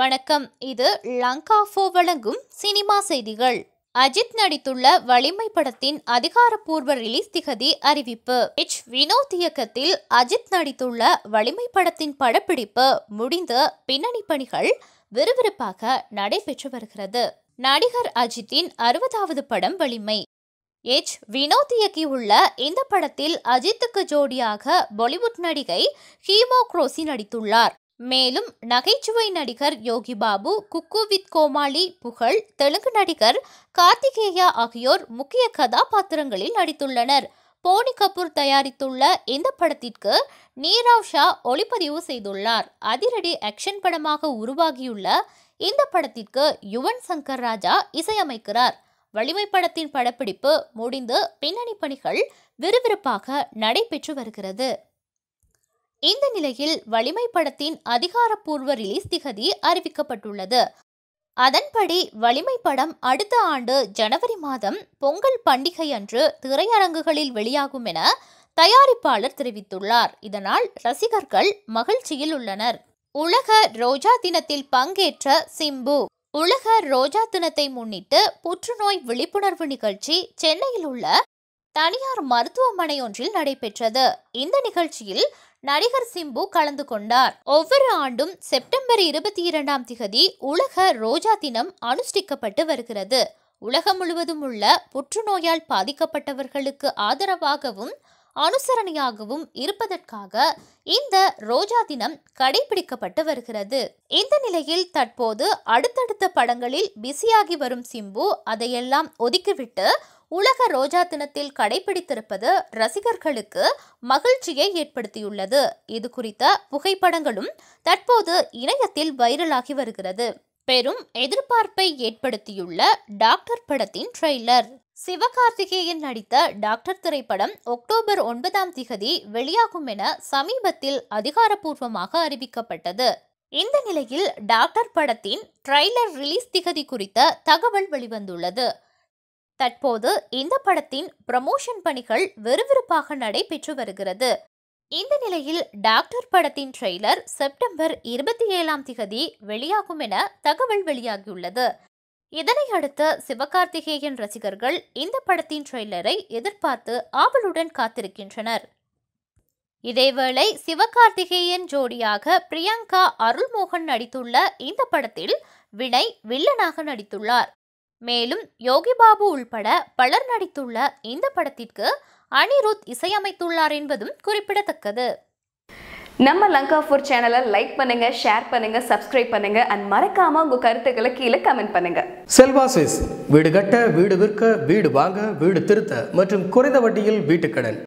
வணக்கம் இது லங்காஃபோ வழங்கும் சினிமா செய்திகள் அஜித் நடித்துள்ள வலிமை படத்தின் அதிகாரப்பூர்வ ரிலீஸ் திகதி அறிவிப்பு எச் வினோத் இயக்கத்தில் அஜித் நடித்துள்ள வலிமை படத்தின் படப்பிடிப்பு முடிந்த பின்னணி பணிகள் விறுவிறுப்பாக நடைபெற்று வருகிறது நடிகர் அஜித்தின் அறுபதாவது படம் வலிமை எச் வினோத் இயக்கியுள்ள இந்த படத்தில் அஜித்துக்கு ஜோடியாக பாலிவுட் நடிகை ஹீமோ குரோசி நடித்துள்ளார் மேலும் நகைச்சுவை நடிகர் யோகி பாபு குக்கு வித் கோமாளி புகழ் தெலுங்கு நடிகர் கார்த்திகேயா ஆகியோர் முக்கிய கதாபாத்திரங்களில் நடித்துள்ளனர் போனி கபூர் தயாரித்துள்ள இந்த படத்திற்கு நீராவ் ஷா ஒளிப்பதிவு செய்துள்ளார் அதிரடி ஆக்ஷன் படமாக உருவாகியுள்ள இந்த படத்திற்கு யுவன் சங்கர் ராஜா இசையமைக்கிறார் வலிமை படத்தின் படப்பிடிப்பு முடிந்து பின்னணி பணிகள் விறுவிறுப்பாக நடைபெற்று வருகிறது இந்த நிலையில் வலிமை படத்தின் அதிகாரப்பூர்வ ரிலீஸ் திகதி அறிவிக்கப்பட்டுள்ளது அதன்படி வலிமை படம் அடுத்த ஆண்டு ஜனவரி மாதம் பொங்கல் பண்டிகை அன்று திரையரங்குகளில் வெளியாகும் என தயாரிப்பாளர் தெரிவித்துள்ளார் இதனால் ரசிகர்கள் மகிழ்ச்சியில் உள்ளனர் உலக ரோஜா தினத்தில் பங்கேற்ற சிம்பு உலக ரோஜா தினத்தை முன்னிட்டு புற்றுநோய் விழிப்புணர்வு நிகழ்ச்சி சென்னையில் உள்ள தனியார் மருத்துவமனை ஒன்றில் நடைபெற்றது இந்த நிகழ்ச்சியில் நடிகர் சிம்பு கலந்து கொண்டார் ஒவ்வொரு ஆண்டும் செப்டம்பர் இருபத்தி இரண்டாம் திகதி உலக ரோஜா தினம் அனுஷ்டிக்கப்பட்டு வருகிறது உலகம் முழுவதும் உள்ள புற்றுநோயால் பாதிக்கப்பட்டவர்களுக்கு ஆதரவாகவும் அனுசரணையாகவும் இருப்பதற்காக இந்த ரோஜா தினம் கடைபிடிக்கப்பட்டு வருகிறது இந்த நிலையில் தற்போது அடுத்தடுத்த படங்களில் பிஸியாகி வரும் சிம்பு அதையெல்லாம் ஒதுக்கிவிட்டு உலக ரோஜா தினத்தில் கடைபிடித்திருப்பது ரசிகர்களுக்கு மகிழ்ச்சியை ஏற்படுத்தியுள்ளது இது குறித்த புகைப்படங்களும் தற்போது இணையத்தில் வைரலாகி வருகிறது பெரும் எதிர்பார்ப்பை ஏற்படுத்தியுள்ள டாக்டர் படத்தின் ட்ரெய்லர் சிவகார்த்திகேயன் நடித்த டாக்டர் திரைப்படம் அக்டோபர் ஒன்பதாம் திகதி வெளியாகும் என சமீபத்தில் அதிகாரப்பூர்வமாக அறிவிக்கப்பட்டது இந்த நிலையில் டாக்டர் படத்தின் ட்ரெய்லர் ரிலீஸ் திகதி குறித்த தகவல் வெளிவந்துள்ளது தற்போது இந்த படத்தின் ப்ரமோஷன் பணிகள் விறுவிறுப்பாக நடைபெற்று வருகிறது இந்த நிலையில் டாக்டர் படத்தின் ட்ரெய்லர் செப்டம்பர் இருபத்தி ஏழாம் திகதி வெளியாகும் என தகவல் வெளியாகியுள்ளது இதனை அடுத்து சிவகார்த்திகேயன் ரசிகர்கள் இந்த படத்தின் ட்ரெய்லரை எதிர்பார்த்து ஆவலுடன் காத்திருக்கின்றனர் இதேவேளை சிவகார்த்திகேயன் ஜோடியாக பிரியங்கா அருள்மோகன் நடித்துள்ள இந்த படத்தில் வினய் வில்லனாக நடித்துள்ளார் மேலும் யோகி பாபு உள்பட பலர் நடித்துள்ள இந்த படத்திற்கு அனிருத் இசையமைத்துள்ளார் என்பதும் குறிப்பிடத்தக்கது நம்ம லங்கா ஃபோர் சேனலை லைக் பண்ணுங்க ஷேர் பண்ணுங்க சப்ஸ்கிரைப் பண்ணுங்க அண்ட் மறக்காம உங்க கருத்துக்களை கீழே கமெண்ட் பண்ணுங்க செல்வா சுவிஸ் வீடு கட்ட வீடு விற்க வீடு வாங்க வீடு திருத்த மற்றும் குறைந்த வட்டியில் வீட்டுக்கடன்